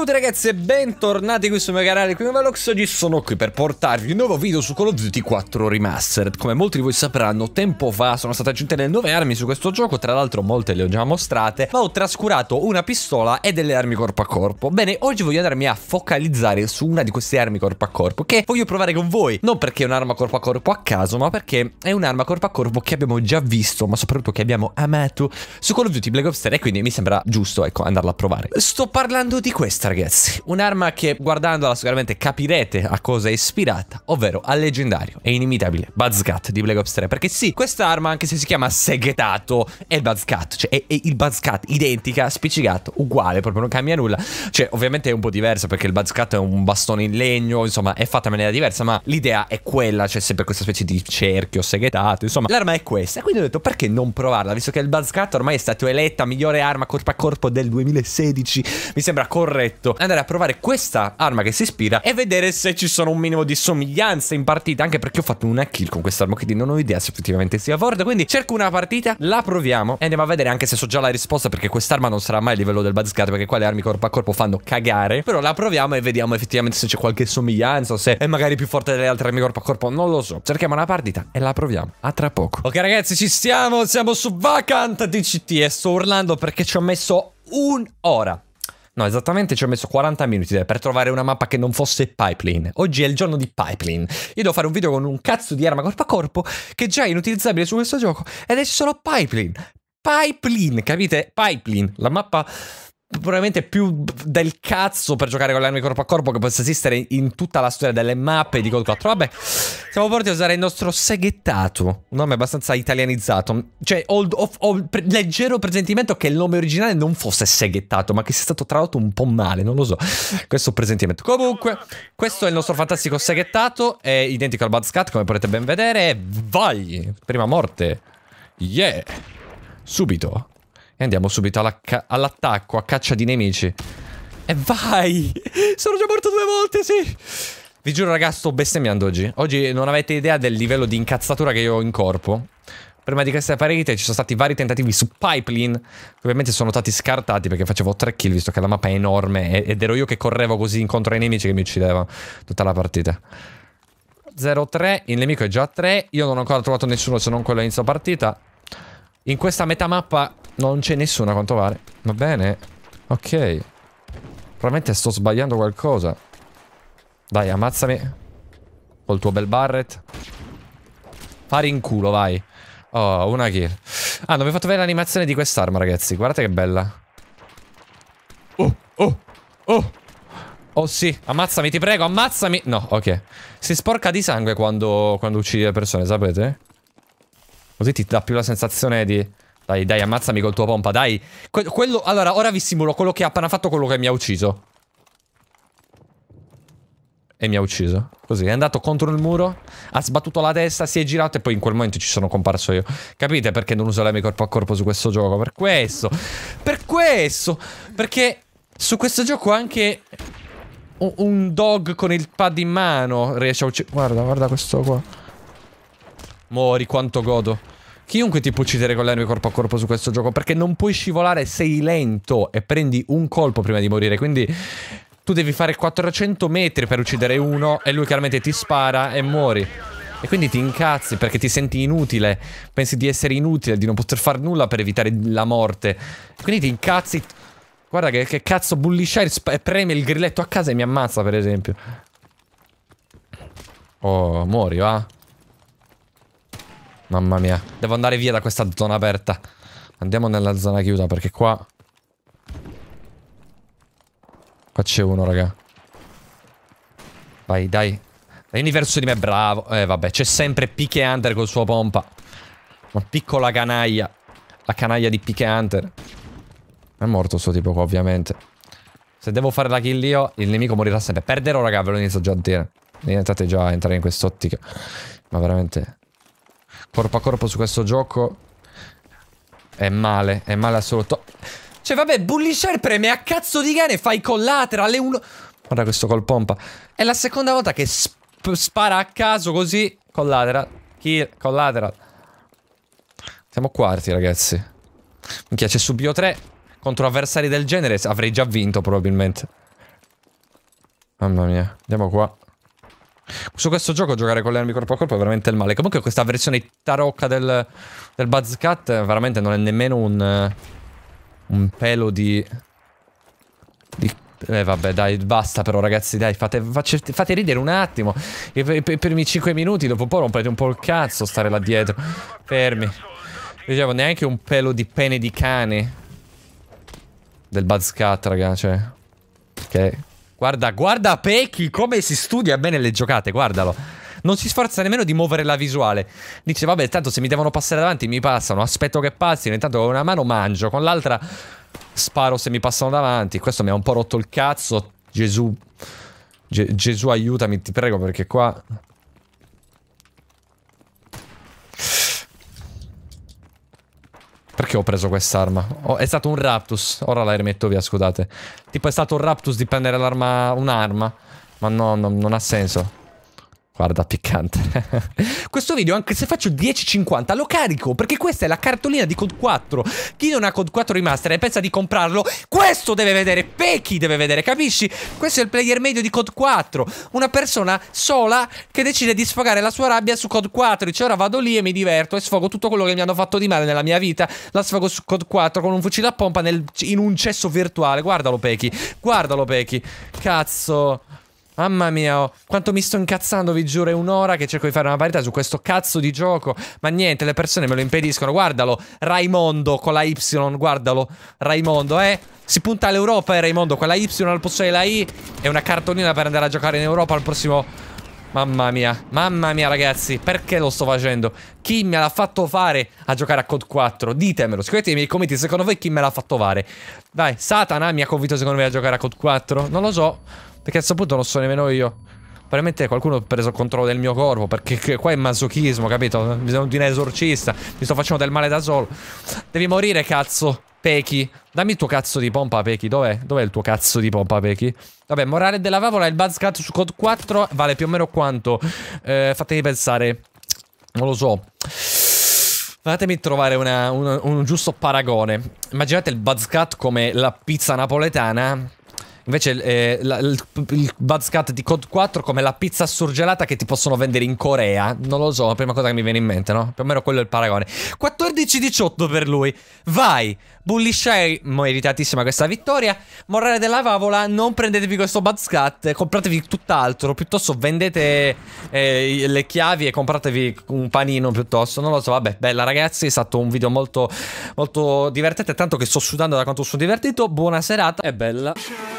Ciao a tutti ragazzi e bentornati qui sul mio canale qui Velox Oggi sono qui per portarvi un nuovo video su Call of Duty 4 Remastered Come molti di voi sapranno tempo fa sono state aggiunte delle nuove armi su questo gioco Tra l'altro molte le ho già mostrate Ma ho trascurato una pistola e delle armi corpo a corpo Bene oggi voglio andarmi a focalizzare su una di queste armi corpo a corpo Che voglio provare con voi Non perché è un'arma corpo a corpo a caso Ma perché è un'arma corpo a corpo che abbiamo già visto Ma soprattutto che abbiamo amato su Call of Duty Black Ops 3 E quindi mi sembra giusto ecco andarla a provare Sto parlando di questa ragazzi, un'arma che guardandola sicuramente capirete a cosa è ispirata, ovvero al leggendario e inimitabile Buzzcut di Black Ops 3, perché sì, questa arma anche se si chiama seghetato è il Buzzcut, cioè è, è il Buzzcut identica, spiccicato, uguale, proprio non cambia nulla, cioè ovviamente è un po' diversa perché il Buzzcut è un bastone in legno, insomma è fatta in maniera diversa, ma l'idea è quella, cioè sempre questa specie di cerchio seghetato, insomma l'arma è questa, quindi ho detto perché non provarla, visto che il Buzzcut ormai è stato eletta migliore arma corpo a corpo del 2016, mi sembra corretto perfetto andare a provare questa arma che si ispira e vedere se ci sono un minimo di somiglianze in partita, anche perché ho fatto una kill con quest'arma, quindi non ho idea se effettivamente sia forte, quindi cerco una partita, la proviamo e andiamo a vedere anche se so già la risposta, perché quest'arma non sarà mai il livello del Buzzcat, perché qua le armi corpo a corpo fanno cagare, però la proviamo e vediamo effettivamente se c'è qualche somiglianza, se è magari più forte delle altre armi corpo a corpo, non lo so. Cerchiamo una partita e la proviamo, a tra poco. Ok ragazzi, ci siamo, siamo su Vacant DCT e sto urlando perché ci ho messo un'ora No, esattamente ci ho messo 40 minuti per trovare una mappa che non fosse Pipeline. Oggi è il giorno di Pipeline. Io devo fare un video con un cazzo di arma corpo a corpo che già è inutilizzabile su questo gioco ed è solo Pipeline. Pipeline, capite? Pipeline, la mappa probabilmente più del cazzo per giocare con le armi corpo a corpo che possa esistere in tutta la storia delle mappe di Cold 4. Vabbè, siamo pronti a usare il nostro seghettato, un nome abbastanza italianizzato. Cioè, ho, ho, ho pre leggero presentimento che il nome originale non fosse seghettato, ma che sia stato tradotto un po' male, non lo so. Questo presentimento. Comunque, questo è il nostro fantastico seghettato, è identico al Bad Scat, come potete ben vedere. Vai! Prima morte. Yeah! Subito. E andiamo subito all'attacco, a caccia di nemici. E vai! Sono già morto due volte, sì! Vi giuro, ragazzi, sto bestemmiando oggi. Oggi non avete idea del livello di incazzatura che io ho in corpo. Prima di questa parete ci sono stati vari tentativi su Pipeline, ovviamente sono stati scartati perché facevo tre kill, visto che la mappa è enorme, ed ero io che correvo così incontro ai nemici che mi uccidevano tutta la partita. 0-3, il nemico è già a 3, io non ho ancora trovato nessuno se non quello all'inizio partita. In questa metà mappa non c'è nessuno a quanto pare. Va bene. Ok. Probabilmente sto sbagliando qualcosa. Dai, ammazzami. Col tuo bel barret. Fare in culo, vai. Oh, una kill. Ah, non vi ho fatto vedere l'animazione di quest'arma, ragazzi. Guardate che bella. Oh, oh, oh. Oh sì, ammazzami, ti prego, ammazzami. No, ok. Si sporca di sangue quando, quando uccidi le persone, sapete? Così ti dà più la sensazione di... Dai, dai, ammazzami col tuo pompa, dai. Que quello, allora, ora vi simulo quello che ha appena fatto quello che mi ha ucciso. E mi ha ucciso. Così, è andato contro il muro, ha sbattuto la testa, si è girato e poi in quel momento ci sono comparso io. Capite perché non uso l'armi corpo a corpo su questo gioco? Per questo. Per questo. Perché su questo gioco anche un dog con il pad in mano riesce a uccidere. Guarda, guarda questo qua. Mori, quanto godo. Chiunque ti può uccidere con le armi corpo a corpo su questo gioco perché non puoi scivolare, sei lento e prendi un colpo prima di morire. Quindi tu devi fare 400 metri per uccidere uno e lui chiaramente ti spara e muori. E quindi ti incazzi perché ti senti inutile, pensi di essere inutile, di non poter fare nulla per evitare la morte. quindi ti incazzi. Guarda che, che cazzo bullisciare, preme il grilletto a casa e mi ammazza per esempio. Oh, muori, va. Mamma mia. Devo andare via da questa zona aperta. Andiamo nella zona chiusa perché qua... Qua c'è uno, raga. Vai, dai. L'universo di me è bravo. Eh, vabbè, c'è sempre Pique Hunter col suo pompa. Una piccola canaglia. La canaglia di Pique Hunter. È morto sto tipo qua, ovviamente. Se devo fare la kill io, il nemico morirà sempre. Perderò, raga, ve lo inizio già a dire. Diventate già a entrare in quest'ottica. Ma veramente corpo a corpo su questo gioco è male, è male assoluto. Cioè vabbè, Bully Share preme a cazzo di cane, fai collaterale uno... Guarda questo col pompa. È la seconda volta che sp spara a caso così. Collateral. Kill, collateral. Siamo quarti, ragazzi. Minchia, c'è subito tre. Contro avversari del genere avrei già vinto, probabilmente. Mamma mia. Andiamo qua. Su questo gioco giocare con le armi corpo a corpo è veramente il male. Comunque questa versione tarocca del, del Buzzcat veramente non è nemmeno un, eh, un pelo di... di eh vabbè dai basta però ragazzi dai fate, face, fate ridere un attimo I, per, I primi i 5 minuti dopo un po' rompete un po' il cazzo stare là dietro Fermi Dicevo neanche un pelo di pene di cane Del Buzzcat ragazzi. cioè Che Guarda, guarda Pecky come si studia bene le giocate, guardalo. Non si sforza nemmeno di muovere la visuale. Dice, vabbè, tanto se mi devono passare davanti mi passano, aspetto che passino, intanto con una mano mangio, con l'altra sparo se mi passano davanti. Questo mi ha un po' rotto il cazzo, Gesù. Ge Gesù aiutami, ti prego, perché qua perché ho preso quest'arma. Oh, è stato un raptus. Ora la rimetto via, scusate. Tipo è stato un raptus di prendere l'arma... un'arma. Ma no, no, non ha senso. Guarda, piccante. Questo video, anche se faccio 10.50, lo carico, perché questa è la cartolina di Code 4. Chi non ha Code 4 Remaster e pensa di comprarlo, questo deve vedere, Pechi deve vedere, capisci? Questo è il player medio di Code 4. Una persona sola che decide di sfogare la sua rabbia su Code 4. Dice, ora vado lì e mi diverto e sfogo tutto quello che mi hanno fatto di male nella mia vita. La sfogo su Code 4 con un fucile a pompa nel, in un cesso virtuale. Guardalo, Pechi. Guardalo, Pechi. Cazzo. Mamma mia, oh, quanto mi sto incazzando, vi giuro, è un'ora che cerco di fare una parità su questo cazzo di gioco. Ma niente, le persone me lo impediscono. Guardalo, Raimondo con la Y, guardalo, Raimondo, eh. Si punta all'Europa, eh, Raimondo, con la Y al posto della I. È una cartolina per andare a giocare in Europa al prossimo Mamma mia, mamma mia ragazzi, perché lo sto facendo? Chi me l'ha fatto fare a giocare a COD 4? Ditemelo, scrivete nei miei commenti secondo voi chi me l'ha fatto fare. Dai, Satana mi ha convinto secondo me a giocare a COD 4? Non lo so, perché a questo punto non so nemmeno io. Veramente qualcuno ha preso il controllo del mio corpo, perché qua è masochismo, capito? Bisogna di un esorcista, mi sto facendo del male da solo. Devi morire, cazzo, Pechi. Dammi il tuo cazzo di pompa, Pechi. Dov'è? Dov'è il tuo cazzo di pompa, Pechi? Vabbè, morale della favola, il Buzz su Code 4 vale più o meno quanto? Eh, fatemi pensare. Non lo so. Fatemi trovare una, una, un giusto paragone. Immaginate il Buzz come la pizza napoletana Invece eh, la, il, il Budscat di Code 4 come la pizza surgelata che ti possono vendere in Corea. Non lo so, la prima cosa che mi viene in mente, no? Più o meno quello è il paragone. 14-18 per lui. Vai! Bully Bullishay, meritatissima questa vittoria. Morale della favola, non prendetevi questo Budscat, compratevi tutt'altro. Piuttosto vendete eh, le chiavi e compratevi un panino piuttosto. Non lo so, vabbè, bella ragazzi, è stato un video molto, molto divertente. Tanto che sto sudando da quanto sono divertito. Buona serata e bella.